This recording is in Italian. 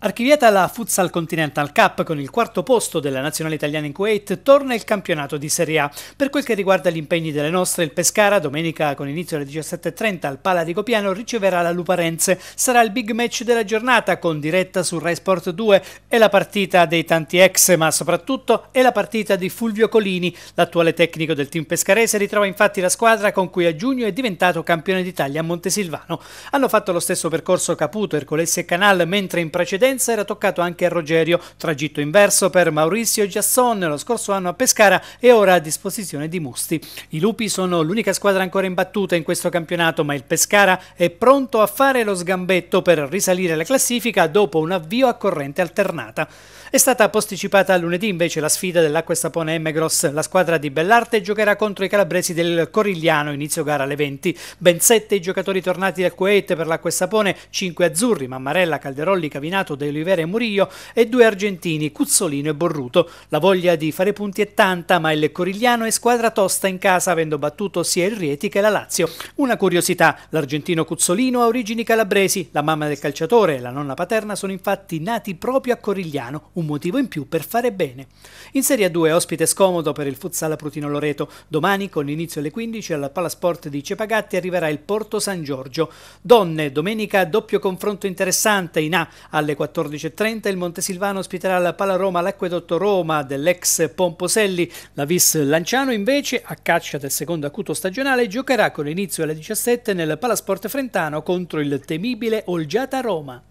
Archiviata la Futsal Continental Cup con il quarto posto della nazionale italiana in Kuwait, torna il campionato di Serie A. Per quel che riguarda gli impegni delle nostre, il Pescara, domenica con inizio alle 17.30 al Pala di Copiano, riceverà la Luparenze. Sarà il big match della giornata con diretta su Rai Sport 2 e la partita dei tanti ex, ma soprattutto è la partita di Fulvio Colini. L'attuale tecnico del team pescarese ritrova infatti la squadra con cui a giugno è diventato campione d'Italia a Montesilvano. Hanno fatto lo stesso percorso Caputo, Ercolessi e Canal, mentre in precedenza partenza era toccato anche a Rogerio, tragitto inverso per Maurizio Giasson lo scorso anno a Pescara e ora a disposizione di Musti. I Lupi sono l'unica squadra ancora imbattuta in questo campionato, ma il Pescara è pronto a fare lo sgambetto per risalire la classifica dopo un avvio a corrente alternata. È stata posticipata a lunedì invece la sfida dell'Acqua Sapone Mgross. La squadra di Bellarte giocherà contro i calabresi del Corigliano inizio gara alle 20. Ben sette i giocatori tornati dal Kuwait per l'Acqua Sapone, 5 azzurri, Mammarella, Calderolli, Cavinato, De Olivera e Murillo e due argentini, Cuzzolino e Borruto. La voglia di fare punti è tanta, ma il Corigliano è squadra tosta in casa, avendo battuto sia il Rieti che la Lazio. Una curiosità, l'argentino Cuzzolino ha origini calabresi, la mamma del calciatore e la nonna paterna sono infatti nati proprio a Corigliano, un motivo in più per fare bene. In Serie 2 ospite scomodo per il futsal Prutino Loreto. Domani con inizio alle 15 alla Palasport di Cepagatti arriverà il Porto San Giorgio. Donne, domenica doppio confronto interessante in A alle 14. 14.30 il Montesilvano ospiterà la Pala Roma all'Acquedotto Roma dell'ex Pomposelli. La Vis Lanciano invece, a caccia del secondo acuto stagionale, giocherà con inizio alle 17 nel Palasport Frentano contro il temibile Olgiata Roma.